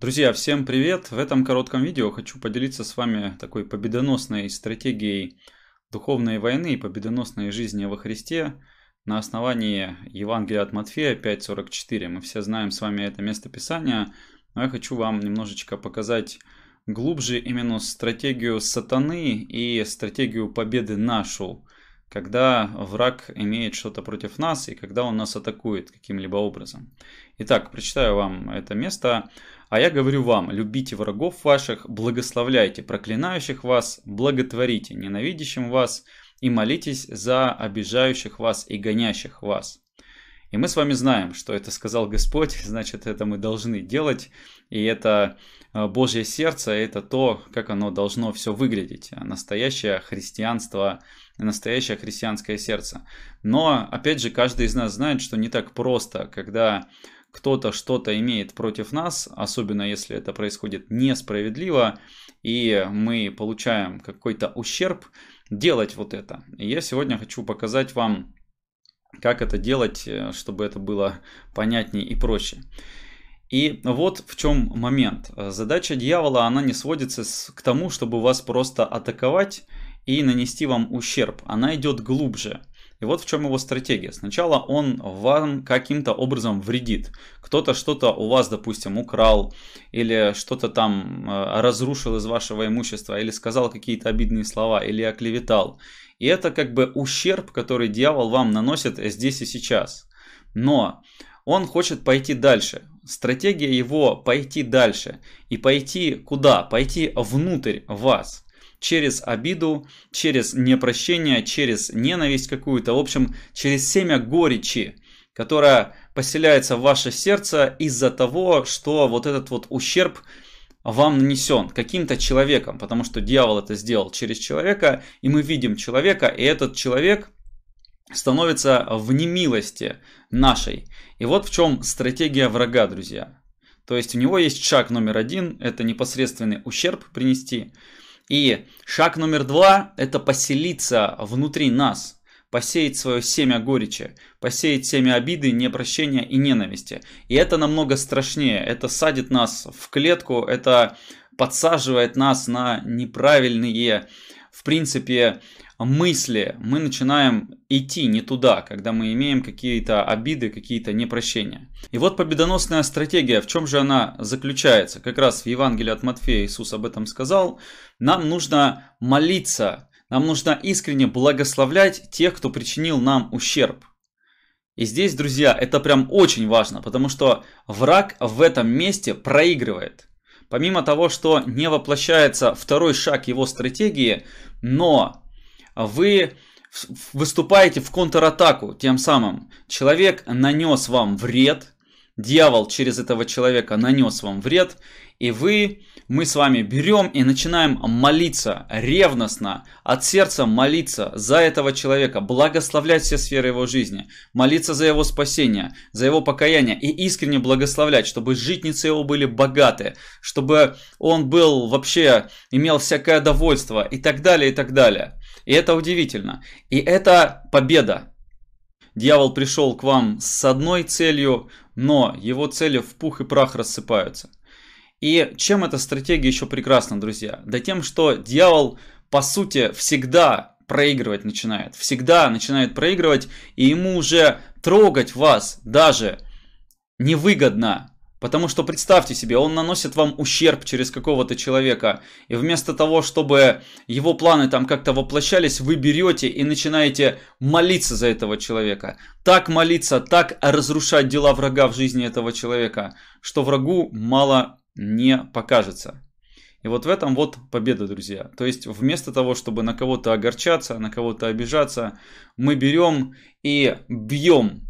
Друзья, всем привет! В этом коротком видео хочу поделиться с вами такой победоносной стратегией духовной войны и победоносной жизни во Христе на основании Евангелия от Матфея 5.44. Мы все знаем с вами это место Писания, но я хочу вам немножечко показать глубже именно стратегию сатаны и стратегию победы нашу, когда враг имеет что-то против нас и когда он нас атакует каким-либо образом. Итак, прочитаю вам это место. А я говорю вам, любите врагов ваших, благословляйте проклинающих вас, благотворите ненавидящим вас и молитесь за обижающих вас и гонящих вас. И мы с вами знаем, что это сказал Господь, значит, это мы должны делать, и это э, Божье сердце, это то, как оно должно все выглядеть, а настоящее христианство, настоящее христианское сердце. Но, опять же, каждый из нас знает, что не так просто, когда кто-то что-то имеет против нас, особенно если это происходит несправедливо, и мы получаем какой-то ущерб, делать вот это. И я сегодня хочу показать вам, как это делать, э, чтобы это было понятнее и проще. И вот в чем момент. Задача дьявола, она не сводится к тому, чтобы вас просто атаковать и нанести вам ущерб. Она идет глубже. И вот в чем его стратегия. Сначала он вам каким-то образом вредит. Кто-то что-то у вас, допустим, украл, или что-то там э, разрушил из вашего имущества, или сказал какие-то обидные слова, или оклеветал. И это как бы ущерб, который дьявол вам наносит здесь и сейчас. Но он хочет пойти дальше. Стратегия его пойти дальше. И пойти куда? Пойти внутрь вас через обиду, через непрощение, через ненависть какую-то, в общем, через семя горечи, которая поселяется в ваше сердце из-за того, что вот этот вот ущерб вам нанесен каким-то человеком, потому что дьявол это сделал через человека, и мы видим человека, и этот человек становится в немилости нашей. И вот в чем стратегия врага, друзья. То есть у него есть шаг номер один, это непосредственный ущерб принести. И шаг номер два – это поселиться внутри нас – посеять свое семя горечи, посеять семя обиды, непрощения и ненависти. И это намного страшнее, это садит нас в клетку, это подсаживает нас на неправильные, в принципе, мысли, мы начинаем идти не туда, когда мы имеем какие-то обиды, какие-то непрощения. И вот победоносная стратегия, в чем же она заключается? Как раз в Евангелии от Матфея Иисус об этом сказал. Нам нужно молиться, нам нужно искренне благословлять тех, кто причинил нам ущерб. И здесь, друзья, это прям очень важно, потому что враг в этом месте проигрывает. Помимо того, что не воплощается второй шаг его стратегии, но а вы выступаете в контратаку, тем самым человек нанес вам вред, дьявол через этого человека нанес вам вред, и вы, мы с вами берем и начинаем молиться ревностно, от сердца молиться за этого человека, благословлять все сферы его жизни, молиться за его спасение, за его покаяние и искренне благословлять, чтобы житницы его были богаты, чтобы он был вообще, имел всякое довольство и так далее, и так далее. И это удивительно. И это победа. Дьявол пришел к вам с одной целью, но его цели в пух и прах рассыпаются. И чем эта стратегия еще прекрасна, друзья? Да тем, что дьявол, по сути, всегда проигрывать начинает. Всегда начинает проигрывать, и ему уже трогать вас даже невыгодно, Потому что представьте себе, он наносит вам ущерб через какого-то человека, и вместо того, чтобы его планы там как-то воплощались, вы берете и начинаете молиться за этого человека. Так молиться, так разрушать дела врага в жизни этого человека, что врагу мало не покажется. И вот в этом вот победа, друзья. То есть вместо того, чтобы на кого-то огорчаться, на кого-то обижаться, мы берем и бьем,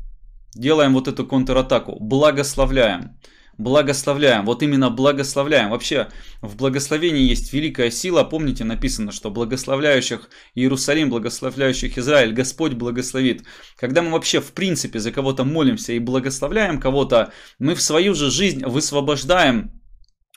делаем вот эту контратаку, благословляем благословляем. Вот именно благословляем. Вообще в благословении есть великая сила. Помните, написано, что благословляющих Иерусалим, благословляющих Израиль, Господь благословит. Когда мы вообще в принципе за кого-то молимся и благословляем кого-то, мы в свою же жизнь высвобождаем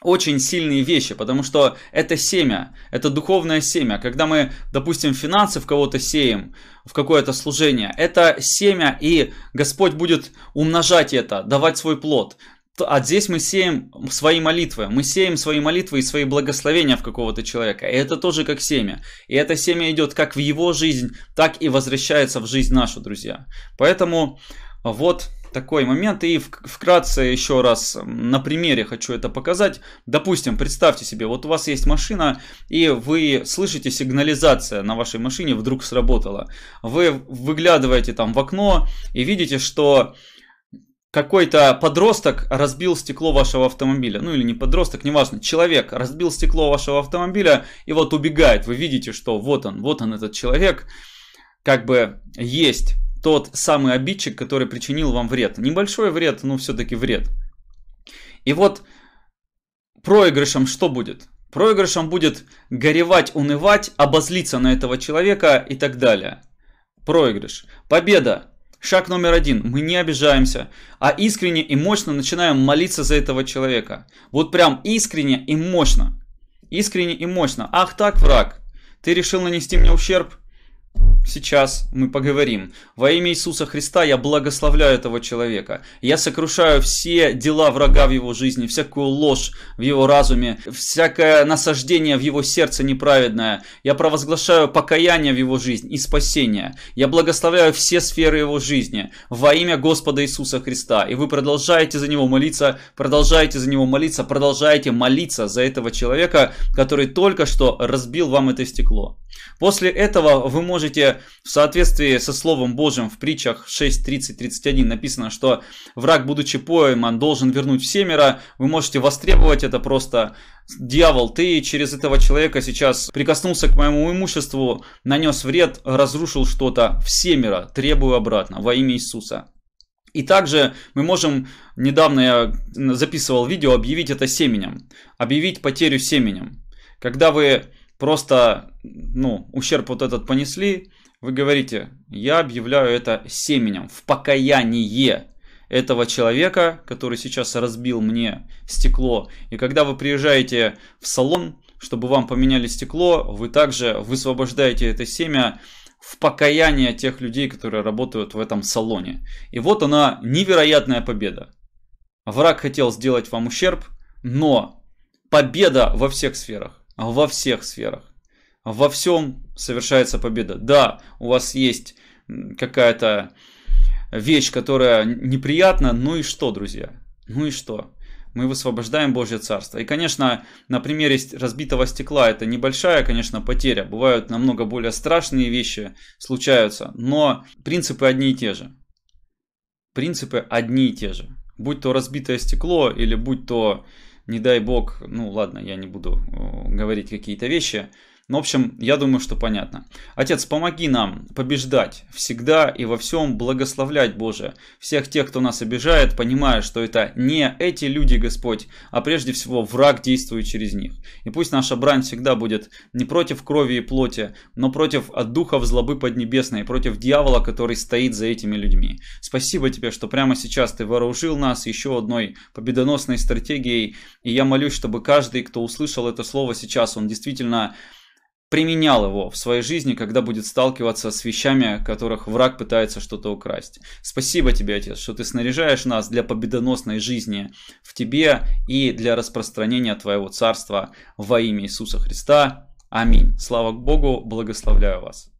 очень сильные вещи, потому что это семя, это духовное семя. Когда мы, допустим, финансы в кого-то сеем, в какое-то служение, это семя, и Господь будет умножать это, давать свой плод а здесь мы сеем свои молитвы. Мы сеем свои молитвы и свои благословения в какого-то человека. И это тоже как семя. И это семя идет как в его жизнь, так и возвращается в жизнь нашу, друзья. Поэтому вот такой момент. И вкратце еще раз на примере хочу это показать. Допустим, представьте себе, вот у вас есть машина, и вы слышите сигнализация на вашей машине вдруг сработала. Вы выглядываете там в окно и видите, что какой-то подросток разбил стекло вашего автомобиля, ну или не подросток, неважно, человек разбил стекло вашего автомобиля и вот убегает, вы видите, что вот он, вот он этот человек, как бы есть тот самый обидчик, который причинил вам вред. Небольшой вред, но все-таки вред. И вот проигрышем что будет? Проигрышем будет горевать, унывать, обозлиться на этого человека и так далее. Проигрыш. Победа Шаг номер один. Мы не обижаемся, а искренне и мощно начинаем молиться за этого человека. Вот прям искренне и мощно. Искренне и мощно. Ах так, враг, ты решил нанести мне ущерб? сейчас мы поговорим. Во имя Иисуса Христа я благословляю этого человека. Я сокрушаю все дела врага в его жизни, всякую ложь в его разуме, всякое насаждение в его сердце неправедное. Я провозглашаю покаяние в его жизнь и спасение. Я благословляю все сферы его жизни во имя Господа Иисуса Христа. И вы продолжаете за него молиться, продолжаете за него молиться, продолжаете молиться за этого человека, который только что разбил вам это стекло. После этого вы можете в соответствии со Словом Божьим в притчах 6.30.31 написано, что враг, будучи пойман, должен вернуть в семеро. Вы можете востребовать это просто. Дьявол, ты через этого человека сейчас прикоснулся к моему имуществу, нанес вред, разрушил что-то в семеро, требую обратно во имя Иисуса. И также мы можем, недавно я записывал видео, объявить это семенем. Объявить потерю семенем. Когда вы просто, ну, ущерб вот этот понесли, вы говорите, я объявляю это семенем в покаяние этого человека, который сейчас разбил мне стекло. И когда вы приезжаете в салон, чтобы вам поменяли стекло, вы также высвобождаете это семя в покаяние тех людей, которые работают в этом салоне. И вот она невероятная победа. Враг хотел сделать вам ущерб, но победа во всех сферах. Во всех сферах во всем совершается победа. Да, у вас есть какая-то вещь, которая неприятна, ну и что, друзья? Ну и что? Мы высвобождаем Божье Царство. И, конечно, на примере разбитого стекла это небольшая, конечно, потеря. Бывают намного более страшные вещи, случаются, но принципы одни и те же. Принципы одни и те же. Будь то разбитое стекло или будь то, не дай бог, ну ладно, я не буду э, говорить какие-то вещи, ну, в общем, я думаю, что понятно. Отец, помоги нам побеждать всегда и во всем благословлять, Боже, всех тех, кто нас обижает, понимая, что это не эти люди, Господь, а прежде всего враг действует через них. И пусть наша брань всегда будет не против крови и плоти, но против от духов злобы поднебесной, против дьявола, который стоит за этими людьми. Спасибо тебе, что прямо сейчас ты вооружил нас еще одной победоносной стратегией, и я молюсь, чтобы каждый, кто услышал это слово сейчас, он действительно применял его в своей жизни, когда будет сталкиваться с вещами, которых враг пытается что-то украсть. Спасибо тебе, Отец, что ты снаряжаешь нас для победоносной жизни в тебе и для распространения твоего царства во имя Иисуса Христа. Аминь. Слава Богу, благословляю вас.